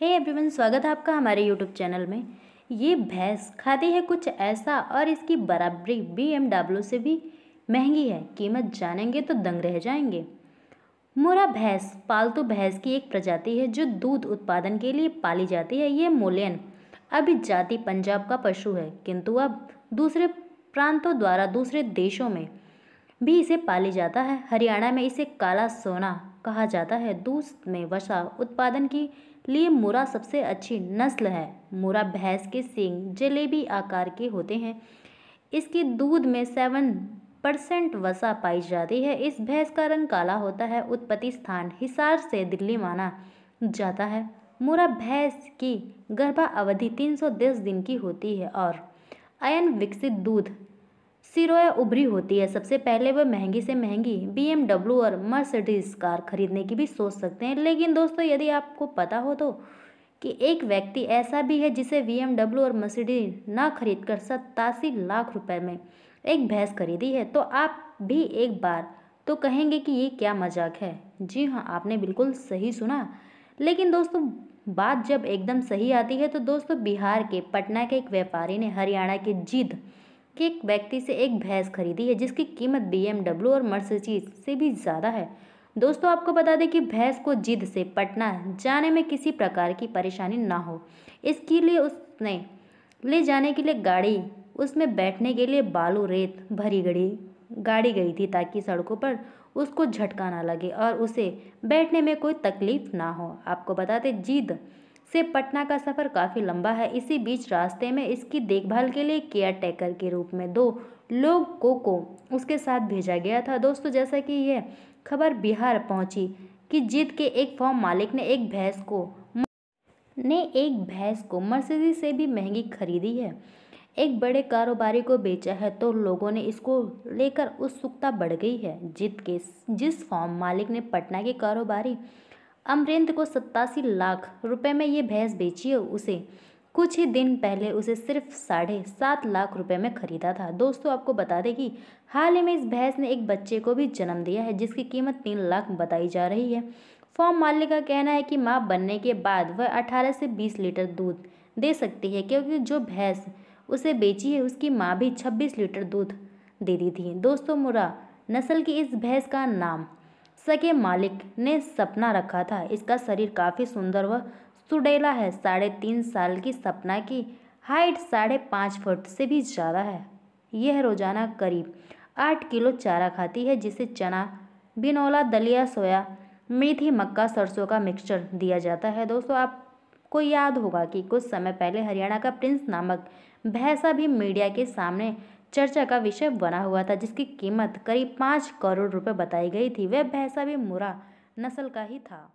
हे hey everyone स्वागत है आपका हमारे यूट्यूब चैनल में ये भैंस खाती है कुछ ऐसा और इसकी बराबरी बी एम डब्ल्यू से भी महंगी है कीमत जानेंगे तो दंग रह जाएंगे मोरा भैंस पालतू भैंस की एक प्रजाति है जो दूध उत्पादन के लिए पाली जाती है ये मोलियन अभी जाति पंजाब का पशु है किंतु अब दूसरे प्रांतों द्वारा दूसरे देशों में भी इसे पाली जाता है हरियाणा में इसे काला सोना कहा जाता है दूध में वसा उत्पादन की लिए मुरा सबसे अच्छी नस्ल है मुरा भैंस के सींग जलेबी आकार के होते हैं इसके दूध में सेवन परसेंट वसा पाई जाती है इस भैंस का रंग काला होता है उत्पत्ति स्थान हिसार से दिल्ली माना जाता है मुरा भैंस की गर्भा अवधि दस दिन की होती है और अयन विकसित दूध सिरोया उभरी होती है सबसे पहले वह महंगी से महंगी बी और मर्सिडीज कार खरीदने की भी सोच सकते हैं लेकिन दोस्तों यदि आपको पता हो तो कि एक व्यक्ति ऐसा भी है जिसे बीएमडब्ल्यू और मर्सिडीज ना खरीद कर सत्तासी लाख रुपए में एक भैंस खरीदी है तो आप भी एक बार तो कहेंगे कि ये क्या मजाक है जी हाँ आपने बिल्कुल सही सुना लेकिन दोस्तों बात जब एकदम सही आती है तो दोस्तों बिहार के पटना के एक व्यापारी ने हरियाणा के जिद कि एक व्यक्ति से एक भैंस खरीदी है जिसकी कीमत बी और मर्सिडीज से भी ज़्यादा है दोस्तों आपको बता दें कि भैंस को जिद से पटना जाने में किसी प्रकार की परेशानी ना हो इसके लिए उसने ले जाने के लिए गाड़ी उसमें बैठने के लिए बालू रेत भरी गड़ी गाड़ी गई थी ताकि सड़कों पर उसको झटका ना लगे और उसे बैठने में कोई तकलीफ ना हो आपको बता दें जिद से पटना का सफ़र काफ़ी लंबा है इसी बीच रास्ते में इसकी देखभाल के लिए केयर टेकर के रूप में दो लोग को को उसके साथ भेजा गया था दोस्तों जैसा कि यह खबर बिहार पहुंची कि जीत के एक फॉर्म मालिक ने एक भैंस को ने एक भैंस को मर्सिडीज से भी महंगी खरीदी है एक बड़े कारोबारी को बेचा है तो लोगों ने इसको लेकर उत्सुकता बढ़ गई है जीत के जिस फॉर्म मालिक ने पटना के कारोबारी अमरेंद्र को सत्तासी लाख रुपए में ये भैंस बेची है उसे कुछ ही दिन पहले उसे सिर्फ साढ़े सात लाख रुपए में ख़रीदा था दोस्तों आपको बता दें कि हाल ही में इस भैंस ने एक बच्चे को भी जन्म दिया है जिसकी कीमत तीन लाख बताई जा रही है फॉर्म मालिक का कहना है कि माँ बनने के बाद वह अठारह से बीस लीटर दूध दे सकती है क्योंकि जो भैंस उसे बेची है उसकी माँ भी छब्बीस लीटर दूध दे दी थी दोस्तों मुरा नस्ल की इस भैंस का नाम सके मालिक ने सपना रखा था इसका शरीर काफ़ी सुंदर व सुडेला है साढ़े तीन साल की सपना की हाइट साढ़े पाँच फुट से भी ज़्यादा है यह रोज़ाना करीब आठ किलो चारा खाती है जिसे चना बिनोला दलिया सोया मेथी मक्का सरसों का मिक्सचर दिया जाता है दोस्तों आपको याद होगा कि कुछ समय पहले हरियाणा का प्रिंस नामक भैंसा भी मीडिया के सामने चर्चा का विषय बना हुआ था जिसकी कीमत करीब पाँच करोड़ रुपये बताई गई थी वह भैंसा भी मुरा नस्ल का ही था